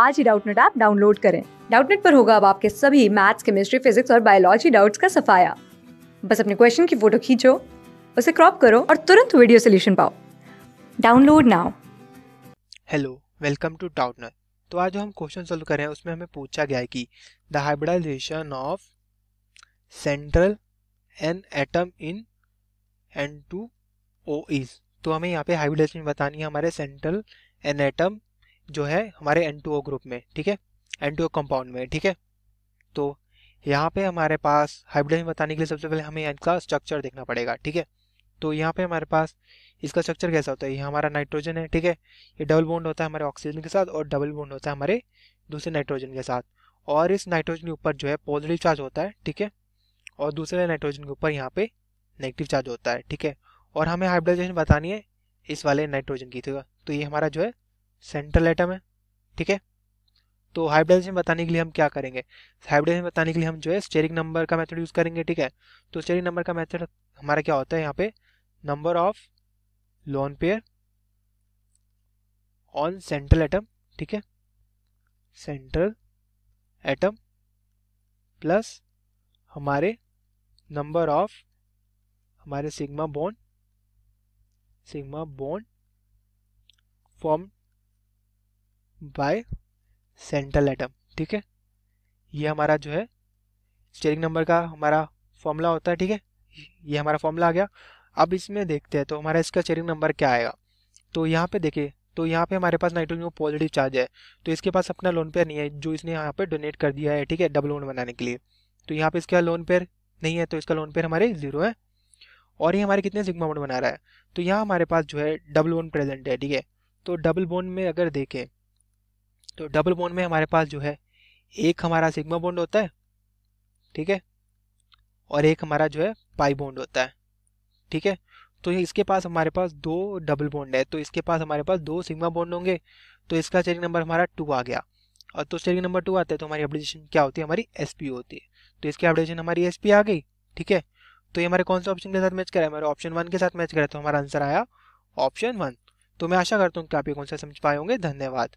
आज ही Doubtnut app download करें डाउटनेट पर होगा अब आपके सभी मैथ्स केमिस्ट्री फिजिक्स और बायोलॉजी डाउट्स का सफाया बस अपने क्वेश्चन की फोटो खींचो उसे क्रॉप करो और तुरंत वीडियो सोल्यूशन पाओ download now hello welcome to Doubtnut तो आज जो हम क्वेश्चन सोल्व कर रहे हैं उसमें हमें पूछा गया है कि the hybridization of central N atom in N two O is तो हमें यहाँ पे हाइब्रिडाइजेशन बतानी है हमारे सेंट्रल एन एटम जो है हमारे एन ग्रुप में ठीक है एन कंपाउंड में ठीक है तो यहाँ पे हमारे पास हाइब्रिडाइजेशन बताने के लिए सबसे पहले हमें इसका स्ट्रक्चर देखना पड़ेगा ठीक है तो यहाँ पे हमारे पास इसका स्ट्रक्चर कैसा होता है ये हमारा नाइट्रोजन है ठीक है ये डबल बॉन्ड होता है हमारे ऑक्सीजन के साथ और डबल बॉन्ड होता है हमारे दूसरे नाइट्रोजन के साथ और इस नाइट्रोजन के ऊपर जो है पॉजिटिव चार्ज होता है ठीक है और दूसरे नाइट्रोजन के ऊपर यहाँ पे नेगेटिव चार्ज होता है ठीक है और हमें हाइब्रिडाइजेशन बतानी है इस वाले नाइट्रोजन की तो ये हमारा जो है सेंट्रल एटम है ठीक है तो हाइब्रिडाइजेशन बताने के लिए हम क्या करेंगे हाइब्रिडाइजेशन बताने के लिए हम जो है स्टेरिक नंबर का मेथड यूज़ करेंगे ठीक है तो स्टेरिक नंबर का मेथड हमारा क्या होता है यहाँ पे number of lone pair on central atom ठीक है सेंट्रल एटम प्लस हमारे नंबर ऑफ हमारे sigma bond sigma bond form by central atom ठीक है ये हमारा जो है स्टेरिंग नंबर का हमारा फॉर्मूला होता है ठीक है ये हमारा फॉर्मूला आ गया अब इसमें देखते हैं तो हमारा इसका स्टेरिंग नंबर क्या आएगा तो यहाँ पे देखिए तो यहाँ पे हमारे पास नाइट्रोजन को पॉजिटिव चार्ज है तो इसके पास अपना लोन पेयर नहीं है जो इसने यहाँ पे डोनेट कर दिया है ठीक है डबल वन बनाने के लिए तो यहाँ पे इसका लोन पेयर नहीं है तो इसका लोन पेयर हमारे जीरो है और ये हमारे कितने सिग्मा बोन बना रहा है तो यहाँ हमारे पास जो है डबल वन प्रेजेंट है ठीक है तो डबल बोन में अगर देखें तो डबल बॉन्ड में हमारे पास जो है एक हमारा सिग्मा बॉन्ड होता है ठीक है और एक हमारा जो है पाई बॉन्ड होता है ठीक तो है तो इसके पास हमारे पास दो डबल बॉन्ड है तो इसके पास हमारे पास दो सिग्मा बॉन्ड होंगे तो इसका स्टेरिक नंबर हमारा टू आ गया और तो स्टेरिक नंबर टू आता है तो हमारी अपडेशन क्या होती है हमारी एस होती है तो इसकी अपडेशन हमारी एस आ गई ठीक है तो ये हमारे कौन से ऑप्शन के साथ मैच करा है हमारे ऑप्शन वन के साथ मैच करा तो हमारा आंसर आया ऑप्शन वन तो मैं आशा करता हूँ कि आप ये कौन सा समझ पाए होंगे धन्यवाद